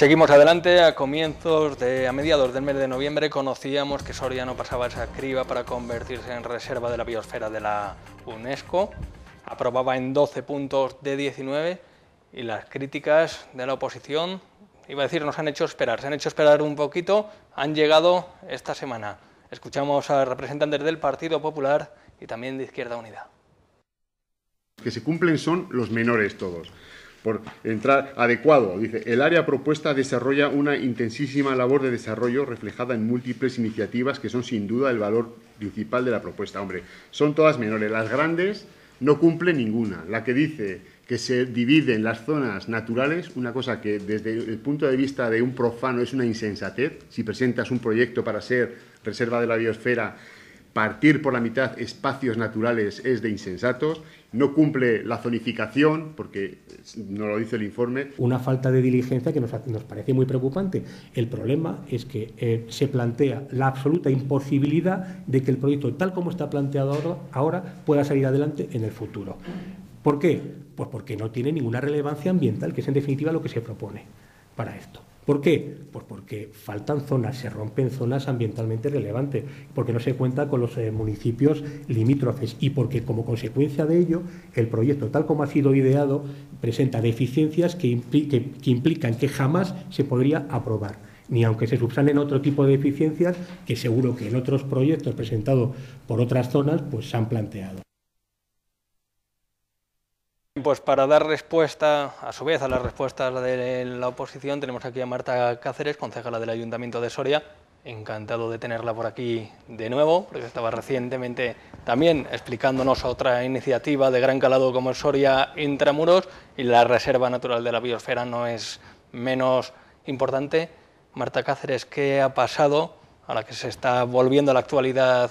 Seguimos adelante. A comienzos de, a mediados del mes de noviembre conocíamos que Soria no pasaba esa criba para convertirse en reserva de la biosfera de la UNESCO. Aprobaba en 12 puntos de 19 y las críticas de la oposición, iba a decir, nos han hecho esperar. Se han hecho esperar un poquito, han llegado esta semana. Escuchamos a representantes del Partido Popular y también de Izquierda Unida. Que se cumplen son los menores todos por entrar adecuado. Dice, el área propuesta desarrolla una intensísima labor de desarrollo reflejada en múltiples iniciativas que son sin duda el valor principal de la propuesta. Hombre, son todas menores. Las grandes no cumple ninguna. La que dice que se dividen las zonas naturales, una cosa que desde el punto de vista de un profano es una insensatez. Si presentas un proyecto para ser reserva de la biosfera, partir por la mitad espacios naturales es de insensatos no cumple la zonificación, porque no lo dice el informe. Una falta de diligencia que nos, parece muy preocupante. El problema es que eh, se plantea la absoluta imposibilidad de que el proyecto, tal como está planteado ahora pueda salir adelante en el futuro. ¿Por qué? Pues porque no tiene ninguna relevancia ambiental, que es en definitiva lo que se propone para esto. ¿Por qué? Pues porque faltan zonas, se rompen zonas ambientalmente relevantes, porque no se cuenta con los eh, municipios limítrofes y porque como consecuencia de ello el proyecto tal como ha sido ideado presenta deficiencias que, implican que jamás se podría aprobar ni aunque se subsanen otro tipo de deficiencias que seguro que en otros proyectos presentados por otras zonas pues se han planteado. Pues para dar respuesta, a su vez, a las respuestas de la oposición, tenemos aquí a Marta Cáceres, concejala del Ayuntamiento de Soria. Encantado de tenerla por aquí de nuevo, porque estaba recientemente también explicándonos otra iniciativa de gran calado como es Soria Intramuros y la Reserva Natural de la Biosfera no es menos importante. Marta Cáceres, ¿qué ha pasado a la que se está volviendo a la actualidad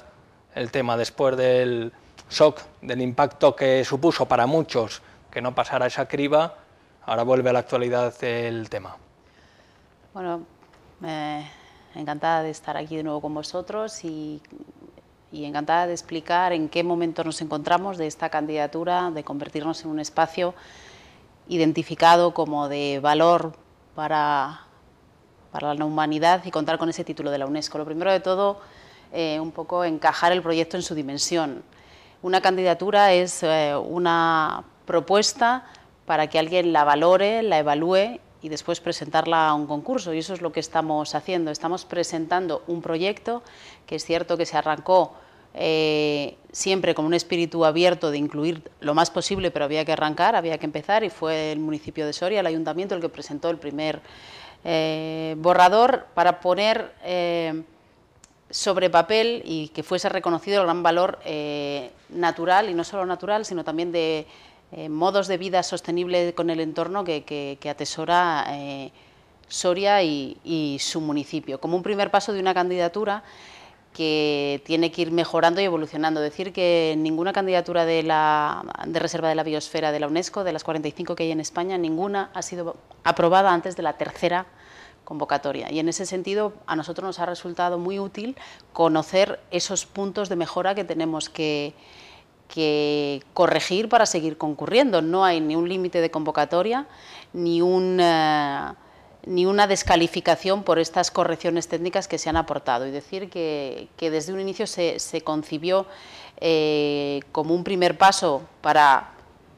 el tema después del shock, del impacto que supuso para muchos que no pasara esa criba, ahora vuelve a la actualidad el tema. Bueno, encantada de estar aquí de nuevo con vosotros y, encantada de explicar en qué momento nos encontramos de esta candidatura, de convertirnos en un espacio identificado como de valor para, para la humanidad y contar con ese título de la UNESCO. Lo primero de todo, eh, un poco encajar el proyecto en su dimensión. Una candidatura es eh, una propuesta para que alguien la valore, la evalúe y después presentarla a un concurso. Y eso es lo que estamos haciendo. Estamos presentando un proyecto que es cierto que se arrancó eh, siempre con un espíritu abierto de incluir lo más posible, pero había que arrancar, había que empezar y fue el municipio de Soria, el ayuntamiento, el que presentó el primer eh, borrador para poner... Eh, sobre papel y que fuese reconocido el gran valor natural, y no solo natural, sino también de eh, modos de vida sostenible con el entorno que, atesora eh, Soria y, su municipio, como un primer paso de una candidatura que tiene que ir mejorando y evolucionando. Decir que ninguna candidatura de la de Reserva de la Biosfera de la UNESCO, de las 45 que hay en España, ninguna ha sido aprobada antes de la tercera convocatoria. Y en ese sentido, a nosotros nos ha resultado muy útil conocer esos puntos de mejora que tenemos que, que corregir para seguir concurriendo. No hay ni un límite de convocatoria, ni una, eh, ni una descalificación por estas correcciones técnicas que se han aportado. Y decir que, desde un inicio se, se concibió eh, como un primer paso para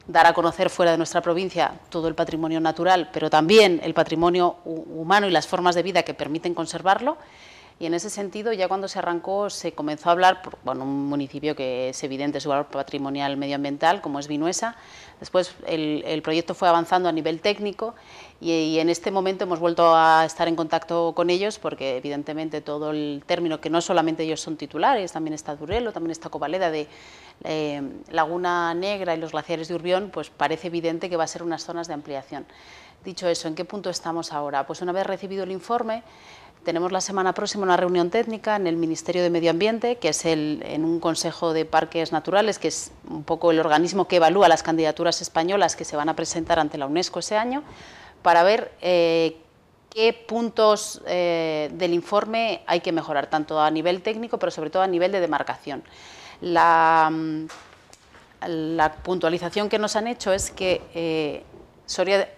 dar a conocer fuera de nuestra provincia todo el patrimonio natural, pero también el patrimonio humano y las formas de vida que permiten conservarlo. Y en ese sentido, ya cuando se arrancó, se comenzó a hablar bueno, un municipio que es evidente su valor patrimonial medioambiental, como es Vinuesa. Después el, proyecto fue avanzando a nivel técnico y, en este momento hemos vuelto a estar en contacto con ellos porque evidentemente todo el término, que no solamente ellos son titulares, también está Durelo, también está Covaleda de eh, Laguna Negra y los glaciares de Urbión, pues parece evidente que va a ser unas zonas de ampliación. Dicho eso, ¿en qué punto estamos ahora? Pues una vez recibido el informe, tenemos la semana próxima una reunión técnica en el Ministerio de Medio Ambiente, que es el, en un Consejo de Parques Naturales, que es un poco el organismo que evalúa las candidaturas españolas que se van a presentar ante la UNESCO ese año, para ver eh, qué puntos eh, del informe hay que mejorar, tanto a nivel técnico, pero sobre todo a nivel de demarcación. La, puntualización que nos han hecho es que eh, Soria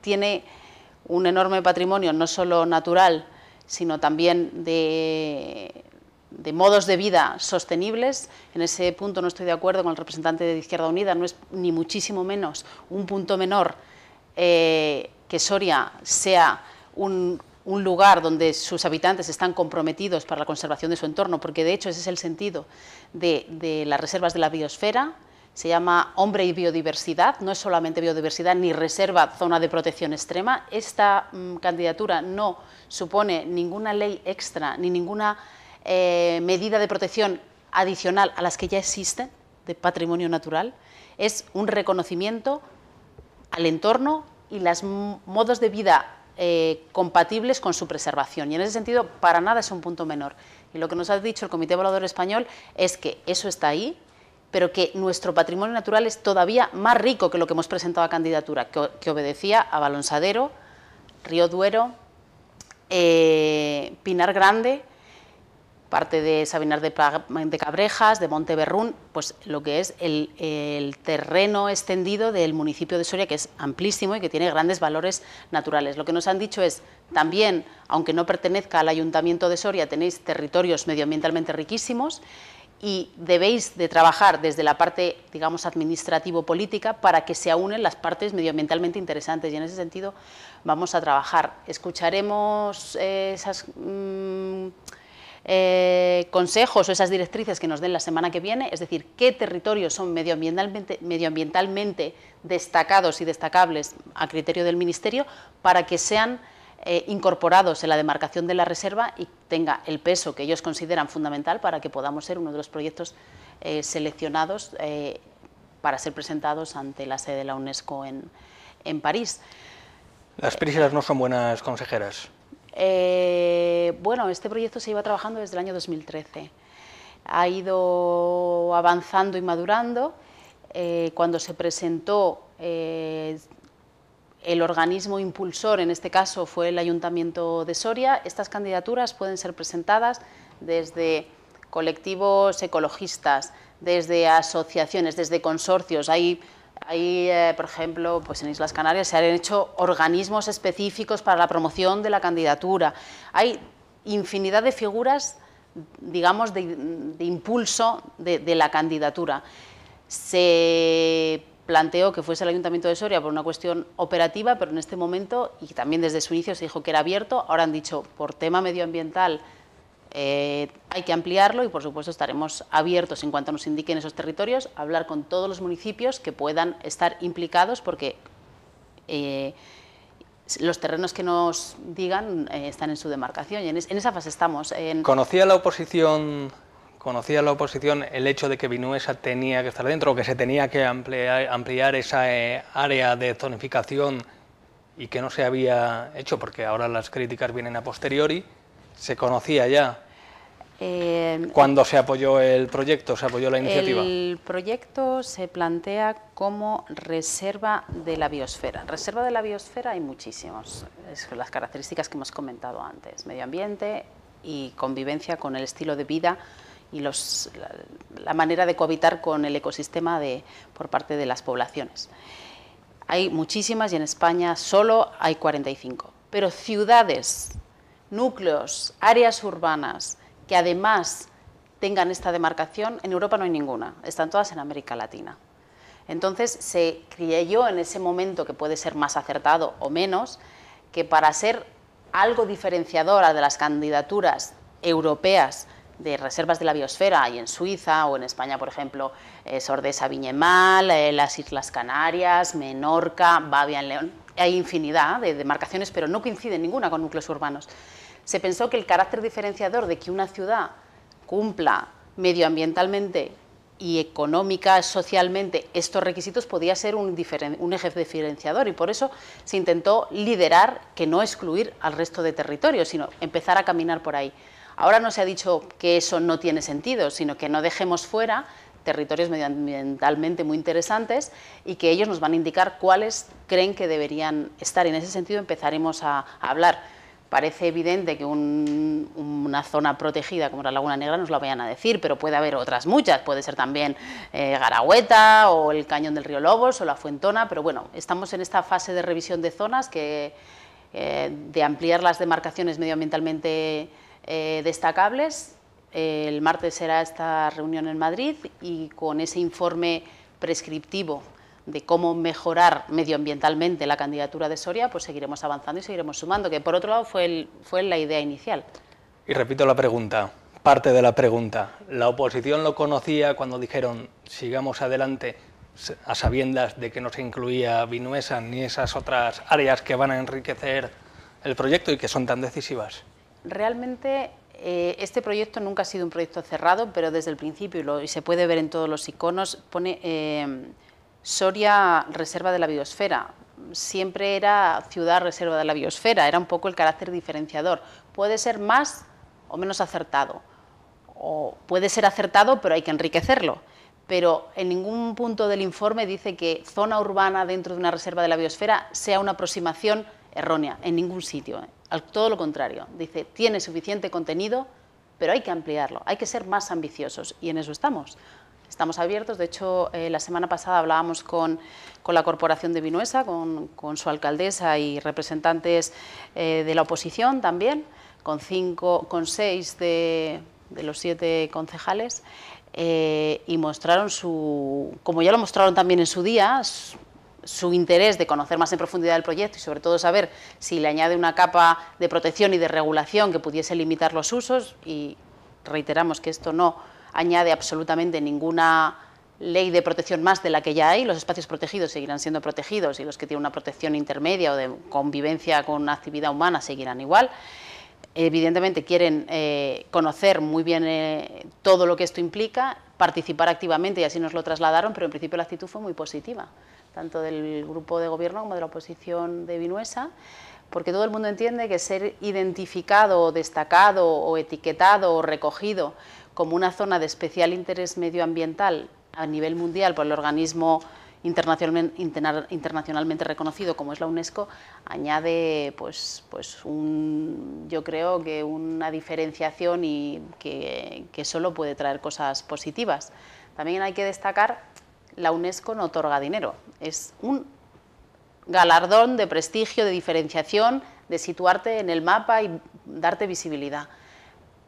tiene un enorme patrimonio, no solo natural, sino también de, modos de vida sostenibles. En ese punto no estoy de acuerdo con el representante de Izquierda Unida, no es ni muchísimo menos un punto menor eh, que Soria sea un, lugar donde sus habitantes están comprometidos para la conservación de su entorno, porque de hecho ese es el sentido de las reservas de la biosfera, se llama Hombre y Biodiversidad, no es solamente biodiversidad ni reserva zona de protección extrema. Esta mm, candidatura no supone ninguna ley extra ni ninguna eh, medida de protección adicional a las que ya existen de patrimonio natural. Es un reconocimiento al entorno y los modos de vida eh, compatibles con su preservación. Y en ese sentido, para nada es un punto menor. Y lo que nos ha dicho el Comité Evaluador Español es que eso está ahí, pero que nuestro patrimonio natural es todavía más rico que lo que hemos presentado a candidatura, que, obedecía a Balonsadero, Río Duero, eh, Pinar Grande, parte de Sabinar de, Cabrejas, de Monte Berrún, pues lo que es el, terreno extendido del municipio de Soria, que es amplísimo y que tiene grandes valores naturales. Lo que nos han dicho es, también, aunque no pertenezca al Ayuntamiento de Soria, tenéis territorios medioambientalmente riquísimos y debéis de trabajar desde la parte, digamos, administrativo-política para que se unen las partes medioambientalmente interesantes y en ese sentido vamos a trabajar. Escucharemos eh, esos mm, eh, consejos o esas directrices que nos den la semana que viene, es decir, qué territorios son medioambientalmente, medioambientalmente destacados y destacables a criterio del Ministerio para que sean eh, incorporados en la demarcación de la reserva y tenga el peso que ellos consideran fundamental para que podamos ser uno de los proyectos eh, seleccionados eh, para ser presentados ante la sede de la UNESCO en, París. Las prisas no son buenas consejeras. bueno, este proyecto se iba trabajando desde el año 2013. Ha ido avanzando y madurando. cuando se presentó el organismo impulsor, en este caso, fue el Ayuntamiento de Soria. Estas candidaturas pueden ser presentadas desde colectivos ecologistas, desde asociaciones, desde consorcios. Hay, eh, por ejemplo, pues en Islas Canarias se han hecho organismos específicos para la promoción de la candidatura. Hay infinidad de figuras, digamos, de, impulso de, de la candidatura. Se planteó que fuese el Ayuntamiento de Soria por una cuestión operativa, pero en este momento, y también desde su inicio se dijo que era abierto, ahora han dicho, por tema medioambiental, eh, hay que ampliarlo y, por supuesto, estaremos abiertos en cuanto nos indiquen esos territorios hablar con todos los municipios que puedan estar implicados porque eh, los terrenos que nos digan eh, están en su demarcación y en, esa fase estamos. ¿Conocía la oposición ¿Conocía la oposición el hecho de que Vinuesa tenía que estar dentro, o que se tenía que ampliar, esa eh, área de zonificación y que no se había hecho, porque ahora las críticas vienen a posteriori, se conocía ya. Eh, Cuando se apoyó el proyecto, se apoyó la iniciativa? El proyecto se plantea como reserva de la biosfera. Reserva de la biosfera hay muchísimos, es las características que hemos comentado antes, medio ambiente y convivencia con el estilo de vida y la, manera de cohabitar con el ecosistema de, por parte de las poblaciones. Hay muchísimas y en España solo hay 45. Pero ciudades, núcleos, áreas urbanas que además tengan esta demarcación, en Europa no hay ninguna, están todas en América Latina. Entonces se creyó en ese momento, que puede ser más acertado o menos, que para ser algo diferenciadora de las candidaturas europeas de reservas de la biosfera y en Suiza o en España, por ejemplo, eh, Sordesa Viñemal, eh, las Islas Canarias, Menorca, Bavia en León. Hay infinidad de demarcaciones, pero no coincide ninguna con núcleos urbanos. Se pensó que el carácter diferenciador de que una ciudad cumpla medioambientalmente y económica, socialmente, estos requisitos podía ser un, un, eje diferenciador y por eso se intentó liderar que no excluir al resto de territorios, sino empezar a caminar por ahí. Ahora no se ha dicho que eso no tiene sentido, sino que no dejemos fuera territorios medioambientalmente muy interesantes y que ellos nos van a indicar cuáles creen que deberían estar. en ese sentido empezaremos a, hablar. Parece evidente que una zona protegida como la Laguna Negra nos lo vayan a decir, pero puede haber otras muchas. Puede ser también garahueta eh, Garagüeta o el Cañón del Río Lobos o la Fuentona, pero bueno, estamos en esta fase de revisión de zonas que, eh, de ampliar las demarcaciones medioambientalmente eh, destacables, el martes será esta reunión en Madrid y con ese informe prescriptivo de cómo mejorar medioambientalmente la candidatura de Soria, pues seguiremos avanzando y seguiremos sumando, que por otro lado fue, fue la idea inicial. Y repito la pregunta, parte de la pregunta. La oposición lo conocía cuando dijeron sigamos adelante a sabiendas de que no se incluía Vinuesa ni esas otras áreas que van a enriquecer el proyecto y que son tan decisivas realmente eh, este proyecto nunca ha sido un proyecto cerrado, pero desde el principio, y, se puede ver en todos los iconos, pone eh, Soria Reserva de la Biosfera. Siempre era ciudad reserva de la biosfera, era un poco el carácter diferenciador. Puede ser más o menos acertado, o puede ser acertado, pero hay que enriquecerlo pero en ningún punto del informe dice que zona urbana dentro de una reserva de la biosfera sea una aproximación errónea, en ningún sitio. ¿eh? Al, todo lo contrario, dice, tiene suficiente contenido, pero hay que ampliarlo, hay que ser más ambiciosos y en eso estamos. Estamos abiertos, de hecho, eh, la semana pasada hablábamos con, la Corporación de Vinuesa, con, su alcaldesa y representantes eh, de la oposición también, con, cinco, con seis de, los siete concejales, eh, y mostraron su, como ya lo mostraron también en su día, su interés de conocer más en profundidad el proyecto y sobre todo saber si le añade una capa de protección y de regulación que pudiese limitar los usos y reiteramos que esto no añade absolutamente ninguna ley de protección más de la que ya hay, los espacios protegidos seguirán siendo protegidos y los que tienen una protección intermedia o de convivencia con una actividad humana seguirán igual. Evidentemente quieren eh, conocer muy bien eh, todo lo que esto implica, participar activamente y así nos lo trasladaron, pero en principio la actitud fue muy positiva tanto del grupo de gobierno como de la oposición de Vinuesa, porque todo el mundo entiende que ser identificado, destacado o etiquetado o recogido como una zona de especial interés medioambiental a nivel mundial por el organismo internacionalmente reconocido como es la UNESCO, añade pues, pues un, yo creo que una diferenciación y que solo puede traer cosas positivas. También hay que destacar la UNESCO no otorga dinero, es un galardón de prestigio, de diferenciación, de situarte en el mapa y darte visibilidad.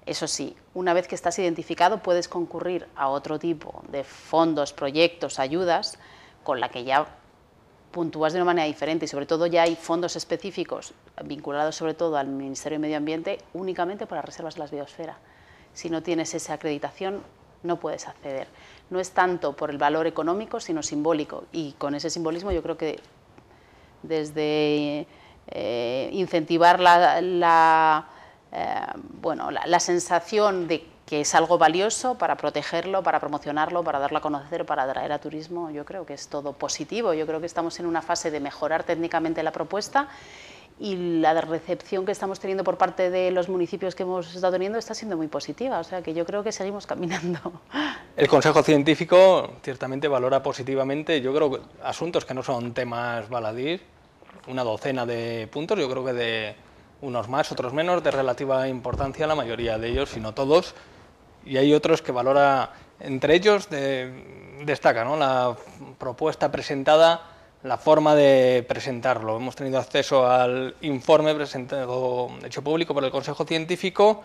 Eso sí, una vez que estás identificado puedes concurrir a otro tipo de fondos, proyectos, ayudas, con la que ya puntúas de una manera diferente y sobre todo ya hay fondos específicos vinculados sobre todo al Ministerio de Medio Ambiente únicamente para reservas de la biosfera. Si no tienes esa acreditación no puedes acceder no es tanto por el valor económico, sino simbólico. Y con ese simbolismo yo creo que desde eh, incentivar la, eh, bueno, la, la, sensación de que es algo valioso para protegerlo, para promocionarlo, para darlo a conocer, para atraer a turismo, yo creo que es todo positivo. Yo creo que estamos en una fase de mejorar técnicamente la propuesta y la recepción que estamos teniendo por parte de los municipios que hemos estado teniendo está siendo muy positiva, o sea que yo creo que seguimos caminando. El Consejo Científico ciertamente valora positivamente, yo creo, asuntos que no son temas baladís, una docena de puntos, yo creo que de unos más, otros menos, de relativa importancia la mayoría de ellos, si no todos, y hay otros que valora, entre ellos destaca ¿no? la propuesta presentada la forma de presentarlo. Hemos tenido acceso al informe presentado, hecho público por el Consejo Científico,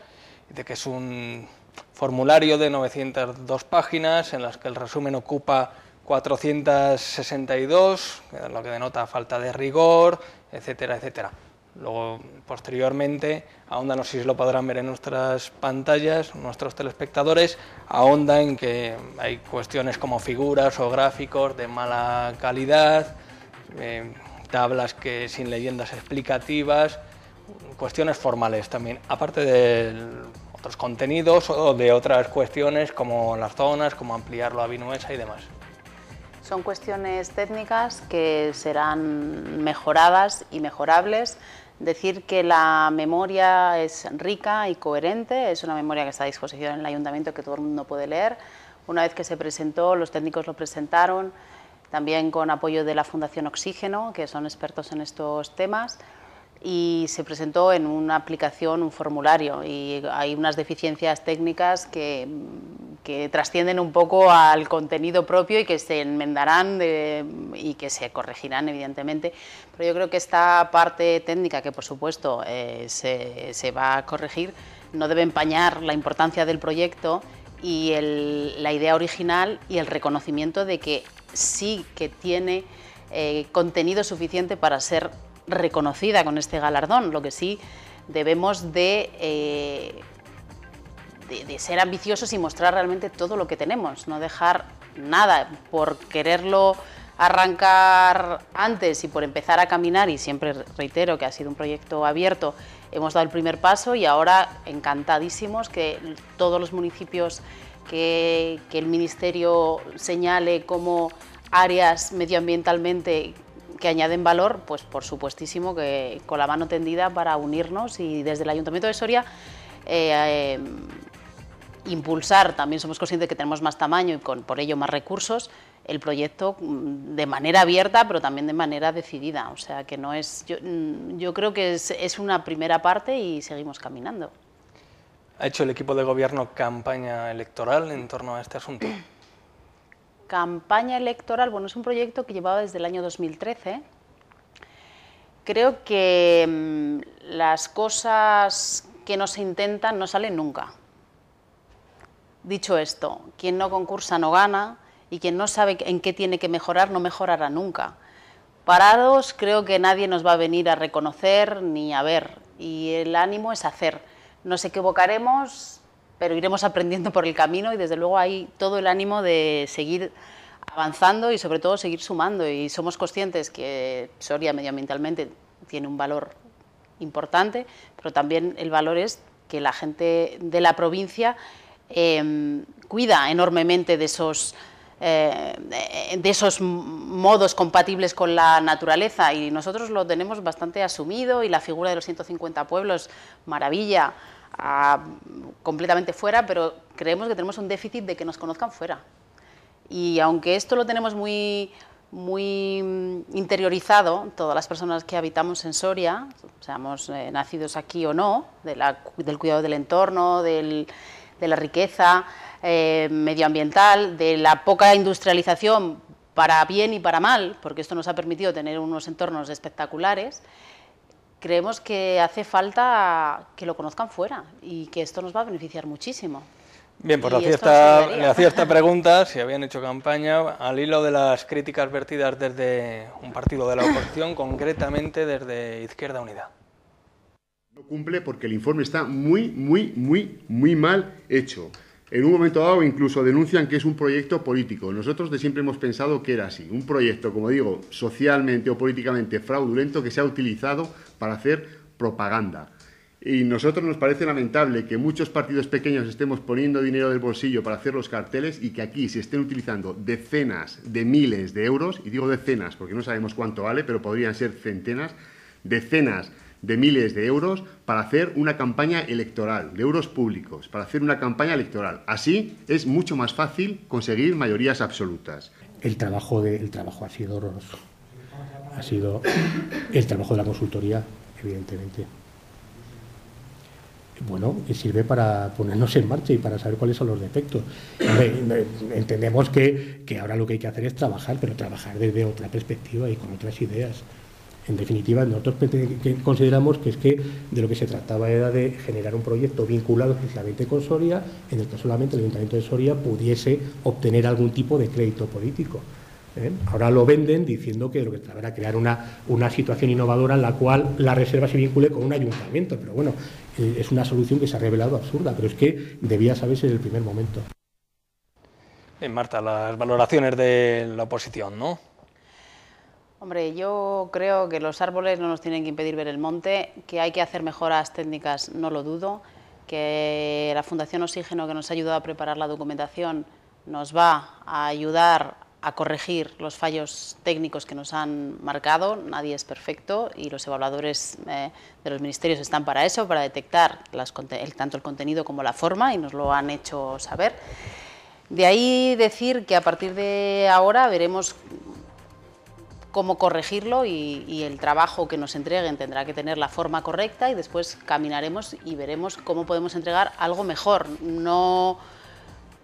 de que es un formulario de 902 páginas en las que el resumen ocupa 462, lo que denota falta de rigor, etcétera, etcétera. Luego, posteriormente, ahonda, no sé si lo podrán ver en nuestras pantallas, nuestros telespectadores, ahonda en que hay cuestiones como figuras o gráficos de mala calidad, eh, tablas que sin leyendas explicativas, cuestiones formales también, aparte de otros contenidos o de otras cuestiones como las zonas, como ampliarlo a Vinuesa y demás. Son cuestiones técnicas que serán mejoradas y mejorables. Decir que la memoria es rica y coherente, es una memoria que está a disposición en el ayuntamiento que todo el mundo puede leer. Una vez que se presentó, los técnicos lo presentaron, también con apoyo de la Fundación Oxígeno, que son expertos en estos temas, y se presentó en una aplicación, un formulario, y hay unas deficiencias técnicas que, trascienden un poco al contenido propio y que se enmendarán y que se corregirán, evidentemente, pero yo creo que esta parte técnica, que por supuesto eh, se, va a corregir, no debe empañar la importancia del proyecto y la idea original y el reconocimiento de que sí que tiene eh, contenido suficiente para ser reconocida con este galardón, lo que sí debemos eh, de, ser ambiciosos y mostrar realmente todo lo que tenemos, no dejar nada por quererlo arrancar antes y por empezar a caminar, y siempre reitero que ha sido un proyecto abierto, hemos dado el primer paso y ahora encantadísimos que todos los municipios que, el Ministerio señale como áreas medioambientalmente que añaden valor, pues por supuestísimo que con la mano tendida para unirnos y desde el Ayuntamiento de Soria eh, impulsar, también somos conscientes que tenemos más tamaño y con, por ello más recursos, el proyecto mm, de manera abierta, pero también de manera decidida. O sea que no es. Yo, mm, creo que es una primera parte y seguimos caminando ha hecho el equipo de gobierno campaña electoral en torno a este asunto? Campaña electoral, bueno, es un proyecto que llevaba desde el año 2013. Creo que mm, las cosas que no se intentan no salen nunca. Dicho esto, quien no concursa no gana y quien no sabe en qué tiene que mejorar no mejorará nunca. Parados creo que nadie nos va a venir a reconocer ni a ver y el ánimo es hacer nos equivocaremos, pero iremos aprendiendo por el camino y desde luego hay todo el ánimo de seguir avanzando y sobre todo seguir sumando. Y somos conscientes que Soria medioambientalmente tiene un valor importante, pero también el valor es que la gente de la provincia em, cuida enormemente de esos eh, de esos modos compatibles con la naturaleza y nosotros lo tenemos bastante asumido y la figura de los 150 pueblos, maravilla, ah, completamente fuera, pero creemos que tenemos un déficit de que nos conozcan fuera. Y aunque esto lo tenemos muy, muy mm, interiorizado, todas las personas que habitamos en Soria, seamos eh, nacidos aquí o no, del cuidado del entorno, del, de la riqueza, eh, medioambiental, de la poca industrialización para bien y para mal, porque esto nos ha permitido tener unos entornos espectaculares, creemos que hace falta que lo conozcan fuera y que esto nos va a beneficiar muchísimo. Bien, pues le hacía, esta, pregunta, si habían hecho campaña, al hilo de las críticas vertidas desde un partido de la oposición, concretamente desde Izquierda Unida. No cumple porque el informe está muy, muy, muy, muy mal hecho. En un momento dado incluso denuncian que es un proyecto político. Nosotros de siempre hemos pensado que era así, un proyecto, como digo, socialmente o políticamente fraudulento que se ha utilizado para hacer propaganda. Y nosotros nos parece lamentable que muchos partidos pequeños estemos poniendo dinero del bolsillo para hacer los carteles y que aquí se estén utilizando decenas de miles de euros, y digo decenas porque no sabemos cuánto vale, pero podrían ser centenas, decenas de miles de euros para hacer una campaña electoral, de euros públicos, para hacer una campaña electoral. Así es mucho más fácil conseguir mayorías absolutas. El trabajo, trabajo ha sido horroroso. Ha sido el trabajo de la consultoría, evidentemente. Bueno, y sirve para ponernos en marcha y para saber cuáles son los defectos. Entendemos que, que ahora lo que hay que hacer es trabajar, pero trabajar desde otra perspectiva y con otras ideas en definitiva, nosotros consideramos que es que de lo que se trataba era de generar un proyecto vinculado precisamente con Soria, en el que solamente el Ayuntamiento de Soria pudiese obtener algún tipo de crédito político. ¿eh? Ahora lo venden diciendo que lo que era crear una, situación innovadora en la cual la reserva se vincule con un ayuntamiento, pero bueno, eh, es una solución que se ha revelado absurda, pero es que debía saberse en el primer momento. Eh, Marta, las valoraciones de la oposición, ¿no? Hombre, yo creo que los árboles no nos tienen que impedir ver el monte, que hay que hacer mejoras técnicas, no lo dudo, que la Fundación Oxígeno, que nos ha ayudado a preparar la documentación, nos va a ayudar a corregir los fallos técnicos que nos han marcado, nadie es perfecto y los evaluadores eh, de los ministerios están para eso, para detectar las, tanto el contenido como la forma y nos lo han hecho saber. De ahí decir que a partir de ahora veremos cómo corregirlo y, el trabajo que nos entreguen tendrá que tener la forma correcta y después caminaremos y veremos cómo podemos entregar algo mejor. No,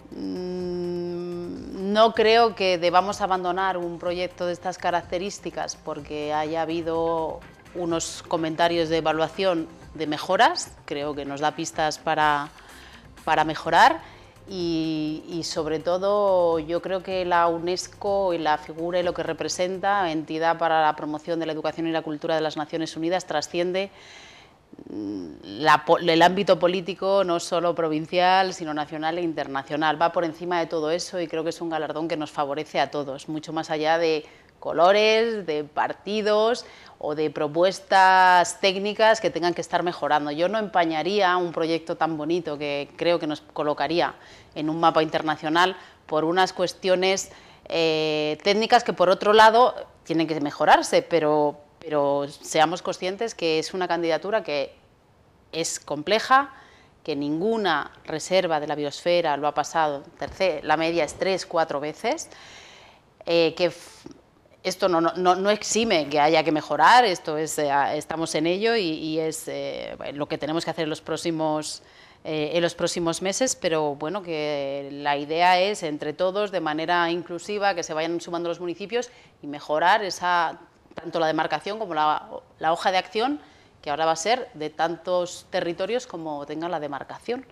mm, no creo que debamos abandonar un proyecto de estas características porque haya habido unos comentarios de evaluación de mejoras, creo que nos da pistas para, para mejorar y, sobre todo yo creo que la UNESCO y la figura y lo que representa, entidad para la promoción de la educación y la cultura de las Naciones Unidas, trasciende mm, el ámbito político no solo provincial, sino nacional e internacional. Va por encima de todo eso y creo que es un galardón que nos favorece a todos, mucho más allá de colores, de partidos, o de propuestas técnicas que tengan que estar mejorando. Yo no empañaría un proyecto tan bonito que creo que nos colocaría en un mapa internacional por unas cuestiones eh, técnicas que por otro lado tienen que mejorarse, pero, pero seamos conscientes que es una candidatura que es compleja, que ninguna reserva de la biosfera lo ha pasado, tercer, la media es tres, cuatro veces, eh, que esto no, exime que haya que mejorar, esto es, eh, estamos en ello y, es eh, lo que tenemos que hacer en los próximos eh, en los próximos meses, pero bueno, que la idea es entre todos, de manera inclusiva, que se vayan sumando los municipios y mejorar esa tanto la demarcación como la, la hoja de acción, que ahora va a ser de tantos territorios como tenga la demarcación.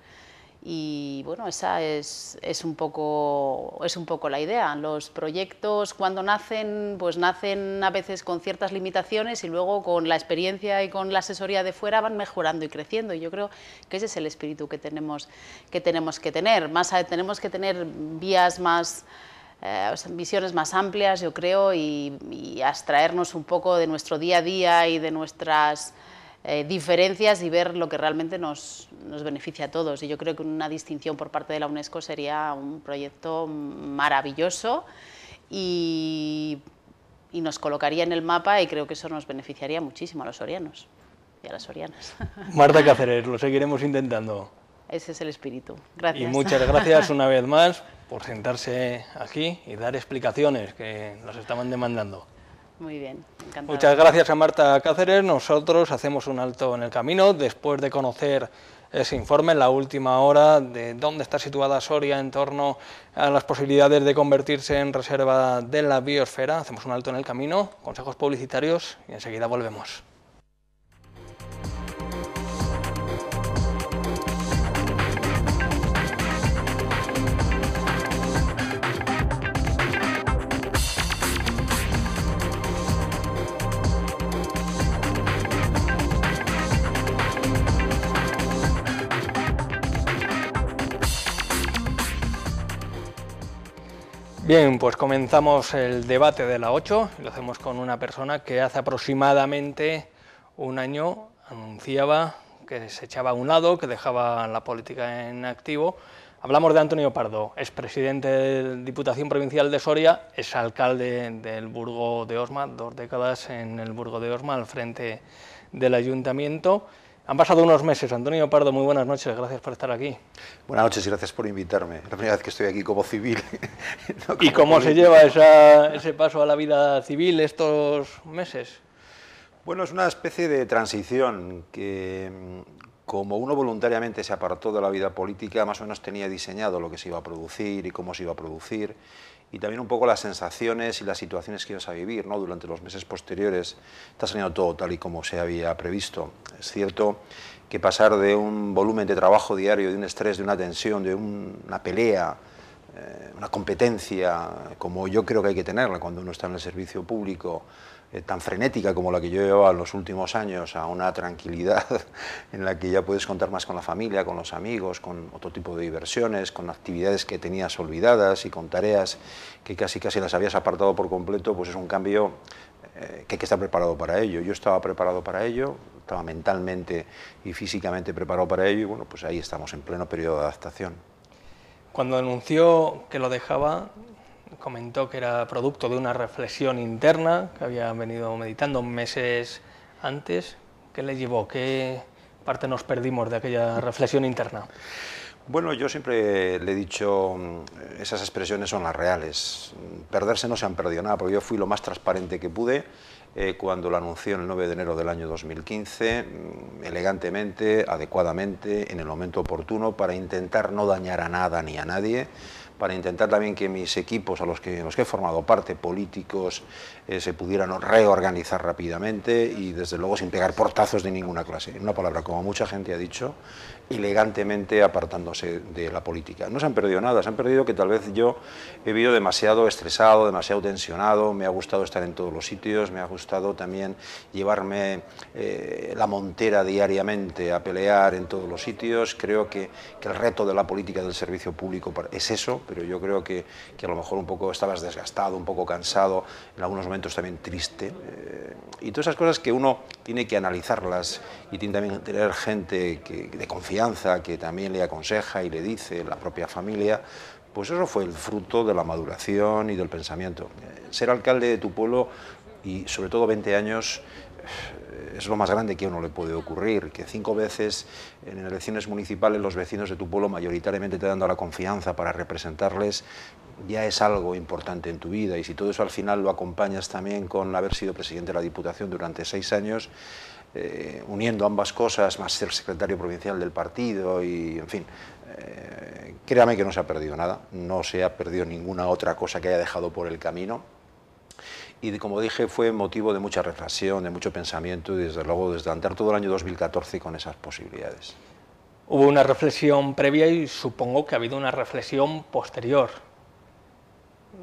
Y bueno, esa es, un poco, es un poco la idea. Los proyectos cuando nacen, pues nacen a veces con ciertas limitaciones y luego con la experiencia y con la asesoría de fuera van mejorando y creciendo. Y yo creo que ese es el espíritu que tenemos que, tenemos que tener. Más, tenemos que tener vías más... Eh, visiones más amplias, yo creo, y, y abstraernos un poco de nuestro día a día y de nuestras eh, diferencias y ver lo que realmente nos, beneficia a todos. Y yo creo que una distinción por parte de la UNESCO sería un proyecto maravilloso y, y nos colocaría en el mapa y creo que eso nos beneficiaría muchísimo a los sorianos y a las sorianas. Marta Cáceres, lo seguiremos intentando. Ese es el espíritu. Gracias. Y muchas gracias una vez más por sentarse aquí y dar explicaciones que nos estaban demandando. Muy bien, Muchas gracias a Marta Cáceres. Nosotros hacemos un alto en el camino después de conocer ese informe en la última hora de dónde está situada Soria en torno a las posibilidades de convertirse en reserva de la biosfera. Hacemos un alto en el camino, consejos publicitarios y enseguida volvemos. Bien, pues comenzamos el debate de la 8 y lo hacemos con una persona que hace aproximadamente un año anunciaba que se echaba a un lado, que dejaba la política en activo. Hablamos de Antonio Pardo, presidente de la Diputación Provincial de Soria, es alcalde del Burgo de Osma, dos décadas en el Burgo de Osma al frente del ayuntamiento. Han pasado unos meses. Antonio Pardo, muy buenas noches, gracias por estar aquí. Buenas noches y gracias por invitarme. Es la primera vez que estoy aquí como civil. ¿Y cómo se lleva ese paso a la vida civil estos meses? Bueno, es una especie de transición que, como uno voluntariamente se apartó de la vida política, más o menos tenía diseñado lo que se iba a producir y cómo se iba a producir y también un poco las sensaciones y las situaciones que ibas a vivir ¿no? durante los meses posteriores. Está saliendo todo tal y como se había previsto. Es cierto que pasar de un volumen de trabajo diario, de un estrés, de una tensión, de una pelea, eh, una competencia, como yo creo que hay que tenerla cuando uno está en el servicio público, eh, tan frenética como la que yo llevaba en los últimos años, a una tranquilidad en la que ya puedes contar más con la familia, con los amigos, con otro tipo de diversiones, con actividades que tenías olvidadas y con tareas que casi casi las habías apartado por completo, pues es un cambio eh, que hay que estar preparado para ello. Yo estaba preparado para ello, estaba mentalmente y físicamente preparado para ello y bueno, pues ahí estamos en pleno periodo de adaptación. Cuando anunció que lo dejaba, comentó que era producto de una reflexión interna que había venido meditando meses antes. ¿Qué le llevó? ¿Qué parte nos perdimos de aquella reflexión interna? Bueno, yo siempre le he dicho, mm, esas expresiones son las reales. Perderse no se han perdido nada, porque yo fui lo más transparente que pude eh, cuando lo anuncié el 9 de enero del año 2015, mm, elegantemente, adecuadamente, en el momento oportuno, para intentar no dañar a nada ni a nadie para intentar también que mis equipos a los que, que he formado parte, políticos, eh, se pudieran reorganizar rápidamente y desde luego sin pegar portazos de ninguna clase. En una palabra, como mucha gente ha dicho, elegantemente apartándose de la política. No se han perdido nada, se han perdido que tal vez yo he vivido demasiado estresado, demasiado tensionado, me ha gustado estar en todos los sitios, me ha gustado también llevarme eh, la montera diariamente a pelear en todos los sitios. Creo que, el reto de la política del servicio público es eso, pero yo creo que, a lo mejor un poco estabas desgastado, un poco cansado, en algunos momentos también triste. Eh, y todas esas cosas que uno tiene que analizarlas y tiene también que tener gente de confianza que también le aconseja y le dice la propia familia, pues eso fue el fruto de la maduración y del pensamiento. Ser alcalde de tu pueblo y sobre todo 20 años eh, es lo más grande que a uno le puede ocurrir, que cinco veces en elecciones municipales los vecinos de tu pueblo mayoritariamente te dan la confianza para representarles, ya es algo importante en tu vida y si todo eso al final lo acompañas también con haber sido presidente de la Diputación durante seis años, eh, uniendo ambas cosas, más ser secretario provincial del partido y, en fin, eh, créame que no se ha perdido nada, no se ha perdido ninguna otra cosa que haya dejado por el camino. Y como dije, fue motivo de mucha reflexión, de mucho pensamiento y desde luego desde antes, todo el año 2014 con esas posibilidades. Hubo una reflexión previa y supongo que ha habido una reflexión posterior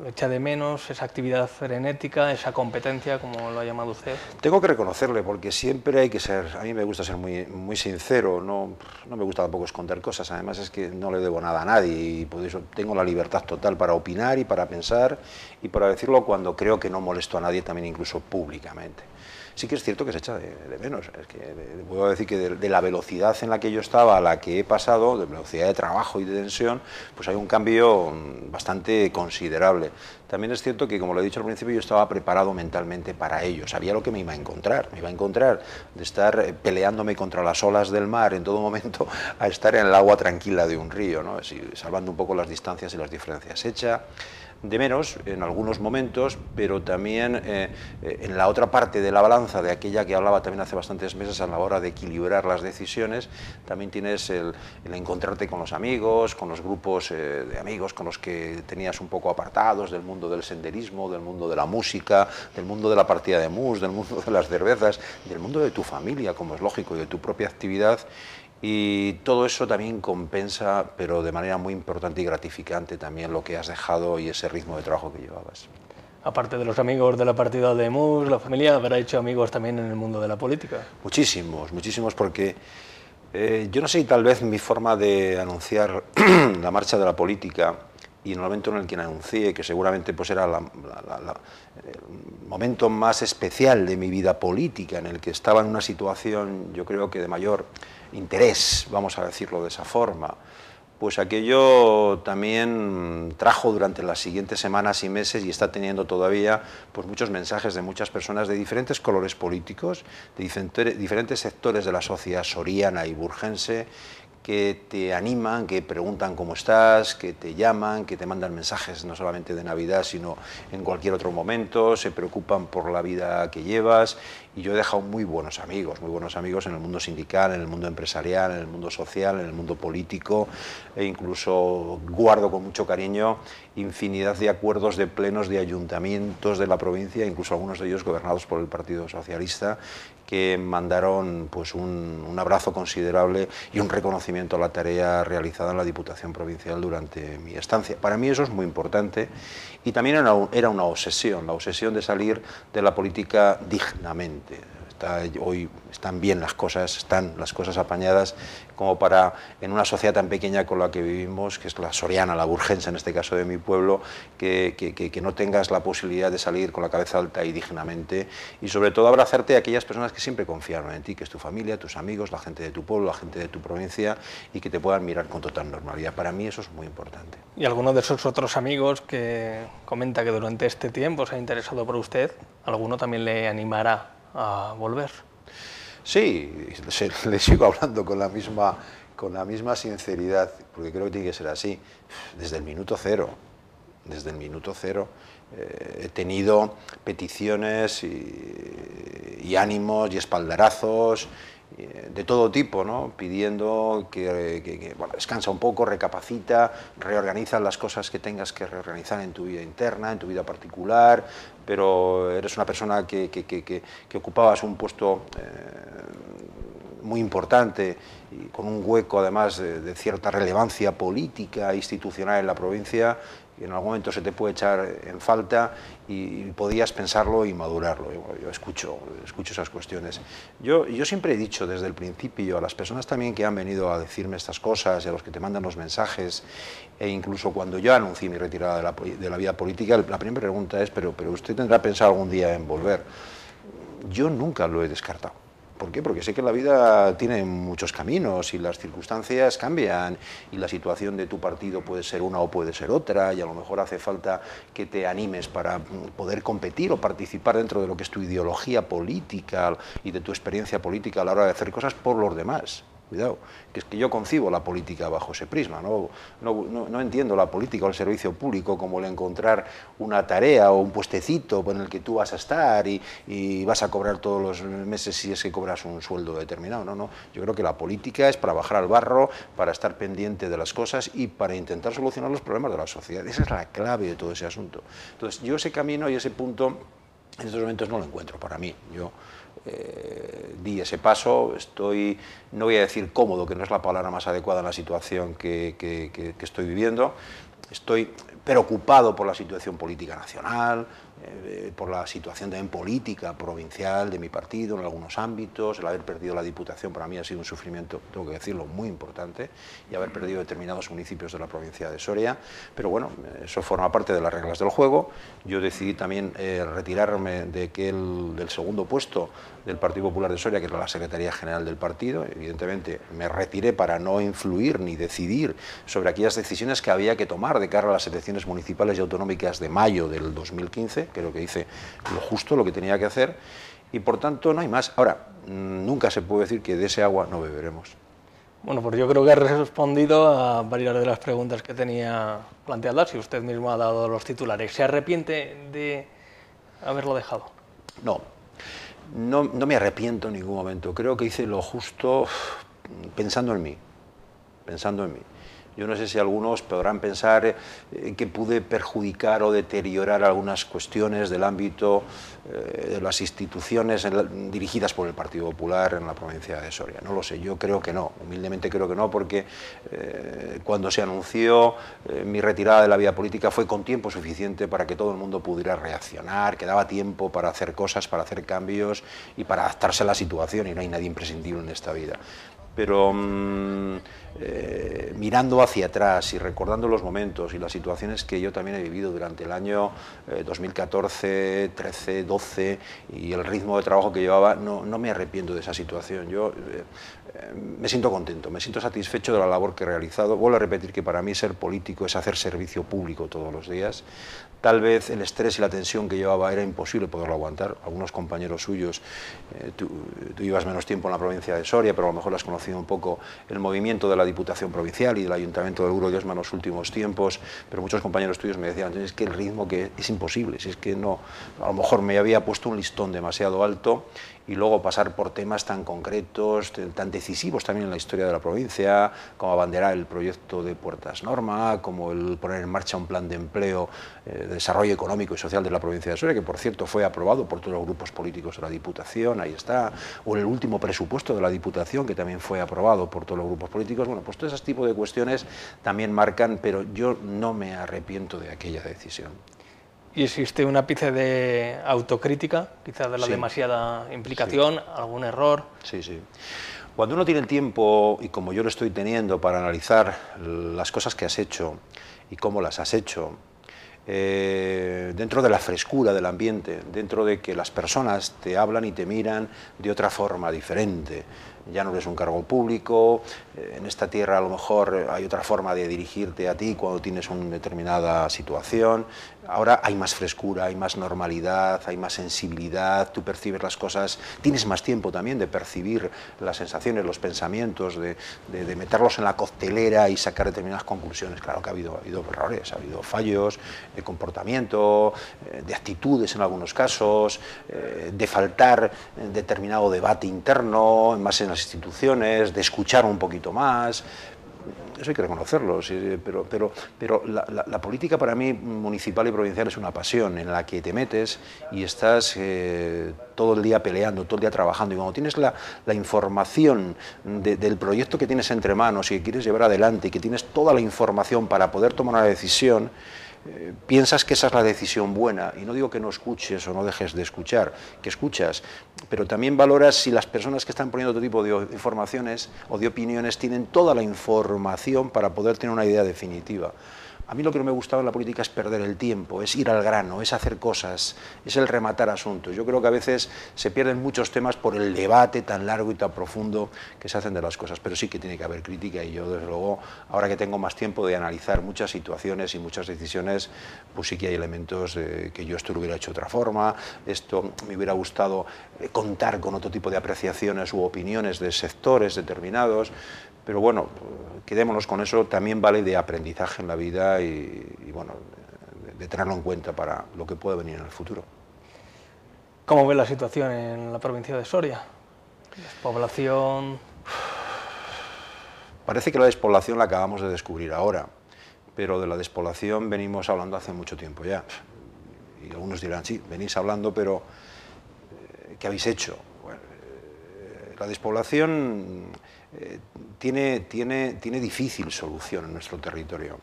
echa de menos esa actividad frenética, esa competencia, como lo ha llamado usted? Tengo que reconocerle, porque siempre hay que ser, a mí me gusta ser muy, muy sincero, no, no me gusta tampoco esconder cosas, además es que no le debo nada a nadie y por eso tengo la libertad total para opinar y para pensar y para decirlo cuando creo que no molesto a nadie, también incluso públicamente sí que es cierto que se echa de, menos. Es que eh, puedo decir que de, la velocidad en la que yo estaba a la que he pasado, de velocidad de trabajo y de tensión, pues hay un cambio mm, bastante considerable. También es cierto que, como lo he dicho al principio, yo estaba preparado mentalmente para ello. Sabía lo que me iba a encontrar. Me iba a encontrar de estar eh, peleándome contra las olas del mar en todo momento a estar en el agua tranquila de un río, ¿no? salvando un poco las distancias y las diferencias. Hecha de menos en algunos momentos, pero también eh, eh, en la otra parte de la balanza, de aquella que hablaba también hace bastantes meses a la hora de equilibrar las decisiones, también tienes el, encontrarte con los amigos, con los grupos eh, de amigos con los que tenías un poco apartados del mundo del senderismo, del mundo de la música, del mundo de la partida de mus, del mundo de las cervezas, del mundo de tu familia, como es lógico, y de tu propia actividad y todo eso también compensa, pero de manera muy importante y gratificante también lo que has dejado y ese ritmo de trabajo que llevabas. Aparte de los amigos de la partida de MUS, la familia habrá hecho amigos también en el mundo de la política. Muchísimos, muchísimos porque eh, yo no sé, tal vez mi forma de anunciar la marcha de la política y en el momento en el que la anuncié, que seguramente pues era la, el momento más especial de mi vida política, en el que estaba en una situación, yo creo que de mayor interés, vamos a decirlo de esa forma, pues aquello también trajo durante las siguientes semanas y meses y está teniendo todavía pues muchos mensajes de muchas personas de diferentes colores políticos, de diferentes sectores de la sociedad soriana y burgense que te animan, que preguntan cómo estás, que te llaman, que te mandan mensajes no solamente de Navidad, sino en cualquier otro momento, se preocupan por la vida que llevas. Y yo he dejado muy buenos amigos, muy buenos amigos en el mundo sindical, en el mundo empresarial, en el mundo social, en el mundo político, e incluso guardo con mucho cariño infinidad de acuerdos de plenos de ayuntamientos de la provincia, incluso algunos de ellos gobernados por el Partido Socialista, que mandaron pues, un, abrazo considerable y un reconocimiento a la tarea realizada en la Diputación Provincial durante mi estancia. Para mí eso es muy importante y también era era una obsesión, la obsesión de salir de la política dignamente hoy están bien las cosas, están las cosas apañadas como para, en una sociedad tan pequeña con la que vivimos, que es la soriana, la Urgencia en este caso de mi pueblo, que, no tengas la posibilidad de salir con la cabeza alta y dignamente y sobre todo abrazarte a aquellas personas que siempre confiaron en ti, que es tu familia, tus amigos, la gente de tu pueblo, la gente de tu provincia y que te puedan mirar con total normalidad. Para mí eso es muy importante. Y alguno de esos otros amigos que comenta que durante este tiempo se ha interesado por usted, alguno también le animará a volver. Sí, le sigo hablando con la misma con la misma sinceridad, porque creo que tiene que ser así, desde el minuto cero, desde el minuto cero, eh, he tenido peticiones y, ánimos y espaldarazos eh, de todo tipo, ¿no? pidiendo que, descansa un poco, recapacita, reorganiza las cosas que tengas que reorganizar en tu vida interna, en tu vida particular, pero eres una persona que, ocupabas un puesto eh, muy importante y con un hueco además de, cierta relevancia política, e institucional en la provincia en algún momento se te puede echar en falta y, podías pensarlo y madurarlo. Yo, escucho, escucho esas cuestiones. Yo, yo siempre he dicho desde el principio a las personas también que han venido a decirme estas cosas y a los que te mandan los mensajes, e incluso cuando yo anuncié mi retirada de la, de la vida política, la primera pregunta es, pero, pero usted tendrá pensado algún día en volver. Yo nunca lo he descartado ¿Por qué? Porque sé que la vida tiene muchos caminos y las circunstancias cambian y la situación de tu partido puede ser una o puede ser otra y a lo mejor hace falta que te animes para mm, poder competir o participar dentro de lo que es tu ideología política y de tu experiencia política a la hora de hacer cosas por los demás. Cuidado, que es que yo concibo la política bajo ese prisma, no, no, entiendo la política o el servicio público como el encontrar una tarea o un puestecito en el que tú vas a estar y, vas a cobrar todos los meses si es que cobras un sueldo determinado. No, no, yo creo que la política es para bajar al barro, para estar pendiente de las cosas y para intentar solucionar los problemas de la sociedad. Esa es la clave de todo ese asunto. Entonces, yo ese camino y ese punto en estos momentos no lo encuentro para mí. Yo eh, di ese paso, estoy, no voy a decir cómodo, que no es la palabra más adecuada en la situación que estoy viviendo, estoy preocupado por la situación política nacional, eh, por la situación también política provincial de mi partido en algunos ámbitos, el haber perdido la Diputación para mí ha sido un sufrimiento, tengo que decirlo, muy importante, y haber perdido determinados municipios de la provincia de Soria, pero bueno, eso forma parte de las reglas del juego. Yo decidí también eh, retirarme de que del segundo puesto del Partido Popular de Soria, que era la Secretaría General del partido, evidentemente me retiré para no influir ni decidir sobre aquellas decisiones que había que tomar de cara a las elecciones municipales y autonómicas de mayo del 2015, creo que hice lo justo, lo que tenía que hacer, y por tanto no hay más. Ahora, mm, nunca se puede decir que de ese agua no beberemos. Bueno, pues yo creo que he respondido a varias de las preguntas que tenía planteadas y usted mismo ha dado los titulares. ¿Se arrepiente de haberlo dejado? No, no, no me arrepiento en ningún momento. Creo que hice lo justo pensando en mí, pensando en mí. Yo no sé si algunos podrán pensar eh, que pude perjudicar o deteriorar algunas cuestiones del ámbito eh, de las instituciones dirigidas por el Partido Popular en la provincia de Soria. No lo sé, yo creo que no, humildemente creo que no, porque eh, cuando se anunció mi retirada de la vida política fue con tiempo suficiente para que todo el mundo pudiera reaccionar, que daba tiempo para hacer cosas, para hacer cambios y para adaptarse a la situación y no hay nadie imprescindible en esta vida. Pero... Mm, eh, mirando hacia atrás y recordando los momentos y las situaciones que yo también he vivido durante el año 2014, 13, 12 y el ritmo de trabajo que llevaba, no, no me arrepiento de esa situación. Yo eh, eh, me siento contento, me siento satisfecho de la labor que he realizado. Vuelvo a repetir que para mí ser político es hacer servicio público todos los días. Tal vez el estrés y la tensión que llevaba era imposible poderlo aguantar. Algunos compañeros suyos, tú, llevas menos tiempo en la provincia de Soria, pero a lo mejor las has conocido un poco. El movimiento de la Diputación Provincial y del Ayuntamiento de Osma en los últimos tiempos, pero muchos compañeros tuyos me decían, es que el ritmo que es imposible, si es que no, a lo mejor me había puesto un listón demasiado alto y luego pasar por temas tan concretos, tan decisivos también en la historia de la provincia, como abanderar el proyecto de Puertas Norma, como el poner en marcha un plan de empleo, eh, desarrollo económico y social de la provincia de Soria, que por cierto fue aprobado por todos los grupos políticos de la Diputación, ahí está, o el último presupuesto de la Diputación, que también fue aprobado por todos los grupos políticos, bueno, pues todo ese tipo de cuestiones también marcan, pero yo no me arrepiento de aquella decisión. Y existe una pizca de autocrítica, quizás de la demasiada implicación, algún error. Sí, sí. Cuando uno tiene el tiempo, y como yo lo estoy teniendo, para analizar las cosas que has hecho y cómo las has hecho, eh, dentro de la frescura del ambiente, dentro de que las personas te hablan y te miran de otra forma diferente, ya no eres un cargo público, eh, en esta tierra a lo mejor eh, hay otra forma de dirigirte a ti cuando tienes una determinada situación, ahora hay más frescura, hay más normalidad, hay más sensibilidad, tú percibes las cosas, tienes más tiempo también de percibir las sensaciones, los pensamientos, de, meterlos en la coctelera y sacar determinadas conclusiones. Claro que ha habido, ha habido errores, ha habido fallos de comportamiento, eh, de actitudes en algunos casos, de faltar determinado debate interno, más en instituciones, de escuchar un poquito más. Eso hay que reconocerlo, pero, pero, pero la, política para mí municipal y provincial es una pasión en la que te metes y estás eh, todo el día peleando, todo el día trabajando. Y cuando tienes la, la información del proyecto que tienes entre manos y que quieres llevar adelante y que tienes toda la información para poder tomar una decisión, eh, piensas que esa es la decisión buena, y no digo que no escuches o no dejes de escuchar, que escuchas, pero también valoras si las personas que están poniendo otro tipo de informaciones o de opiniones tienen toda la información para poder tener una idea definitiva. A mí lo que no me gustaba en la política es perder el tiempo, es ir al grano, es hacer cosas, es el rematar asuntos. Yo creo que a veces se pierden muchos temas por el debate tan largo y tan profundo que se hacen de las cosas, pero sí que tiene que haber crítica y yo desde luego, ahora que tengo más tiempo de analizar muchas situaciones y muchas decisiones, pues sí que hay elementos que yo esto lo hubiera hecho de otra forma, esto me hubiera gustado eh, contar con otro tipo de apreciaciones u opiniones de sectores determinados. Pero bueno, quedémonos con eso, también vale de aprendizaje en la vida y, bueno, de, tenerlo en cuenta para lo que pueda venir en el futuro. ¿Cómo ve la situación en la provincia de Soria? Despoblación. Parece que la despoblación la acabamos de descubrir ahora, pero de la despoblación venimos hablando hace mucho tiempo ya. Y algunos dirán, sí, venís hablando, pero eh, ¿qué habéis hecho? Bueno, eh, la despoblación eh, tiene, tiene, tiene difícil solución en nuestro territorio.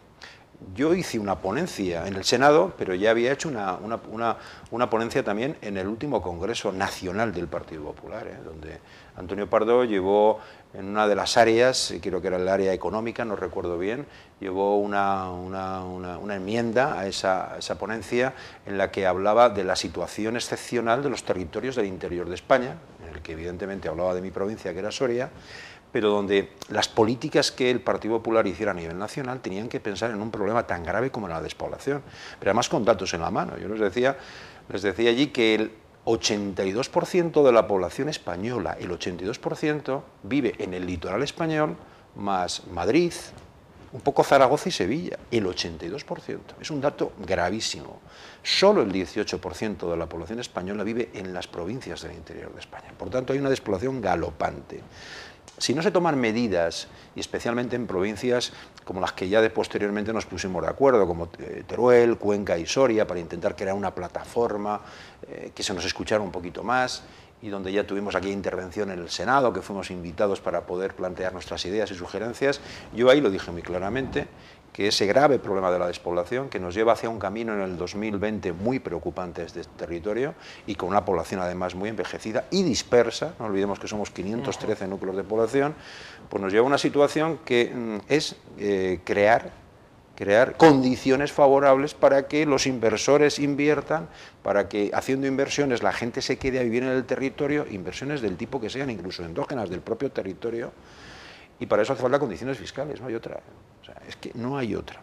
Yo hice una ponencia en el Senado, pero ya había hecho una, ponencia también en el último Congreso Nacional del Partido Popular, ¿eh? donde Antonio Pardo llevó en una de las áreas, eh, creo que era el área económica, no recuerdo bien, llevó una, enmienda a esa, a esa ponencia en la que hablaba de la situación excepcional de los territorios del interior de España, en el que evidentemente hablaba de mi provincia, que era Soria, pero donde las políticas que el Partido Popular hiciera a nivel nacional tenían que pensar en un problema tan grave como la despoblación, pero además con datos en la mano. Yo les decía, les decía allí que el 82% de la población española, el 82% vive en el litoral español, más Madrid, un poco Zaragoza y Sevilla, el 82%. Es un dato gravísimo. Solo el 18% de la población española vive en las provincias del interior de España. Por tanto, hay una despoblación galopante si no se toman medidas, y especialmente en provincias como las que ya posteriormente nos pusimos de acuerdo, como eh, Teruel, Cuenca y Soria, para intentar crear una plataforma eh, que se nos escuchara un poquito más y donde ya tuvimos aquí intervención en el Senado, que fuimos invitados para poder plantear nuestras ideas y sugerencias, yo ahí lo dije muy claramente, que ese grave problema de la despoblación que nos lleva hacia un camino en el 2020 muy preocupante este territorio y con una población además muy envejecida y dispersa, no olvidemos que somos 513 núcleos de población, pues nos lleva a una situación que mm, es eh, crear crear condiciones favorables para que los inversores inviertan, para que haciendo inversiones la gente se quede a vivir en el territorio, inversiones del tipo que sean incluso endógenas del propio territorio, y para eso hace falta condiciones fiscales, no hay otra. O sea, es que no hay otra.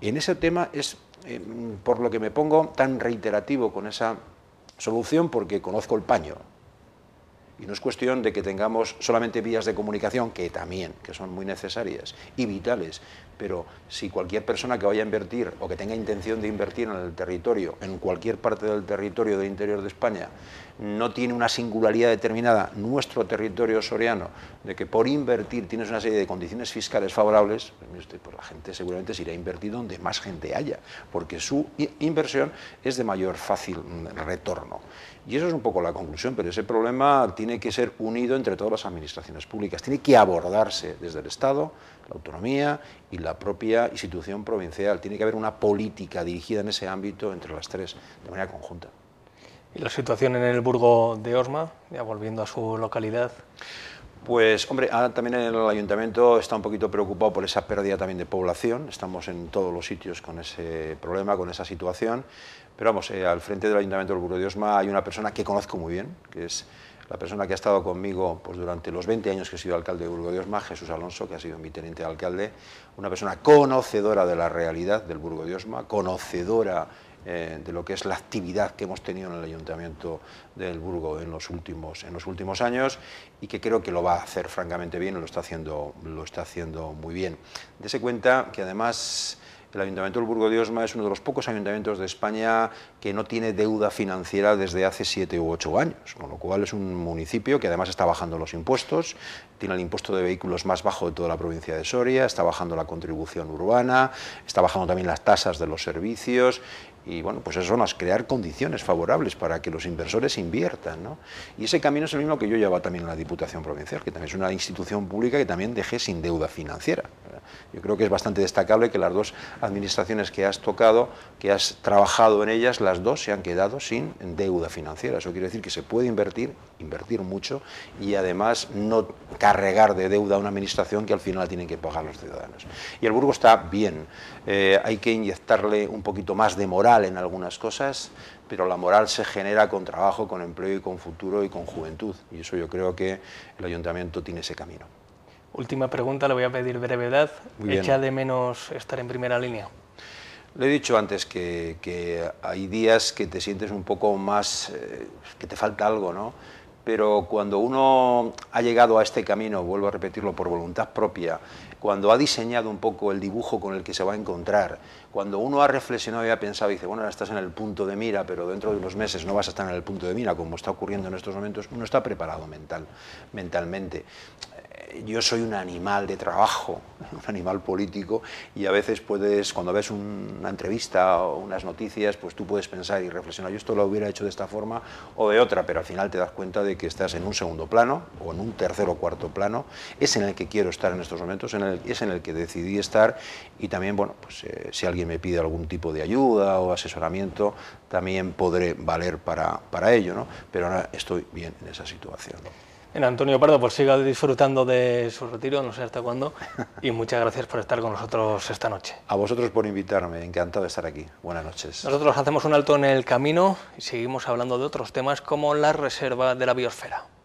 En ese tema es eh, por lo que me pongo tan reiterativo con esa solución, porque conozco el paño, y no es cuestión de que tengamos solamente vías de comunicación, que también, que son muy necesarias y vitales, pero si cualquier persona que vaya a invertir o que tenga intención de invertir en el territorio, en cualquier parte del territorio del interior de España, no tiene una singularidad determinada, nuestro territorio soriano, de que por invertir tienes una serie de condiciones fiscales favorables, pues, pues la gente seguramente se irá a invertir donde más gente haya, porque su inversión es de mayor fácil retorno. Y eso es un poco la conclusión, pero ese problema tiene que ser unido entre todas las administraciones públicas, tiene que abordarse desde el Estado, la autonomía y la propia institución provincial, tiene que haber una política dirigida en ese ámbito entre las tres, de manera conjunta. ¿Y la situación en el Burgo de Osma, ya volviendo a su localidad? Pues hombre, también también el ayuntamiento está un poquito preocupado por esa pérdida también de población, estamos en todos los sitios con ese problema, con esa situación, pero vamos, eh, al frente del Ayuntamiento del Burgo de Osma hay una persona que conozco muy bien, que es la persona que ha estado conmigo pues, durante los 20 años que he sido alcalde de Burgo de Osma, Jesús Alonso, que ha sido mi teniente de alcalde, una persona conocedora de la realidad del Burgo de Osma, conocedora eh, de lo que es la actividad que hemos tenido en el Ayuntamiento del Burgo en los últimos, en los últimos años y que creo que lo va a hacer francamente bien, lo está haciendo, lo está haciendo muy bien. Dese cuenta que además el Ayuntamiento del Burgo de Osma es uno de los pocos ayuntamientos de España que no tiene deuda financiera desde hace siete u ocho años, con lo cual es un municipio que además está bajando los impuestos, tiene el impuesto de vehículos más bajo de toda la provincia de Soria, está bajando la contribución urbana, está bajando también las tasas de los servicios y bueno, pues eso son las crear condiciones favorables para que los inversores inviertan. Y ese camino es el mismo que yo llevaba también en la Diputación Provincial, que también es una institución pública que también dejé sin deuda financiera. Yo creo que es bastante destacable que las dos administraciones que has tocado, que has trabajado en ellas, las dos se han quedado sin deuda financiera. Eso quiere decir que se puede invertir, invertir mucho y además no cargar de deuda a una administración que al final la tienen que pagar los ciudadanos. Y el Burgo está bien. Eh, hay que inyectarle un poquito más de moral en algunas cosas, pero la moral se genera con trabajo, con empleo y con futuro y con juventud. Y eso yo creo que el ayuntamiento tiene ese camino. Última pregunta, le voy a pedir brevedad. ¿Echa de menos estar en primera línea? Le he dicho antes que, hay días que te sientes un poco más, eh, que te falta algo, ¿no? pero cuando uno ha llegado a este camino, vuelvo a repetirlo, por voluntad propia, cuando ha diseñado un poco el dibujo con el que se va a encontrar, cuando uno ha reflexionado y ha pensado y dice, bueno, estás en el punto de mira, pero dentro de unos meses no vas a estar en el punto de mira, como está ocurriendo en estos momentos, uno está preparado mental, mentalmente. Eh, yo soy un animal de trabajo, un animal político, y a veces puedes, cuando ves una entrevista o unas noticias, pues tú puedes pensar y reflexionar, yo esto lo hubiera hecho de esta forma o de otra, pero al final te das cuenta de que estás en un segundo plano o en un tercer o cuarto plano, es en el que quiero estar en estos momentos, es en el que decidí estar, y también, bueno, pues eh, si alguien me pide algún tipo de ayuda o asesoramiento, también podré valer para, ello, ¿no? Pero ahora estoy bien en esa situación. ¿no? Antonio Pardo, pues siga disfrutando de su retiro, no sé hasta cuándo, y muchas gracias por estar con nosotros esta noche. A vosotros por invitarme, encantado de estar aquí. Buenas noches. Nosotros hacemos un alto en el camino y seguimos hablando de otros temas como la reserva de la biosfera.